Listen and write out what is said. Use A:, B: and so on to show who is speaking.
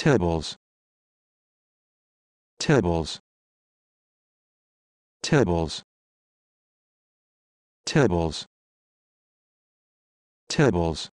A: tables tables tables tables tables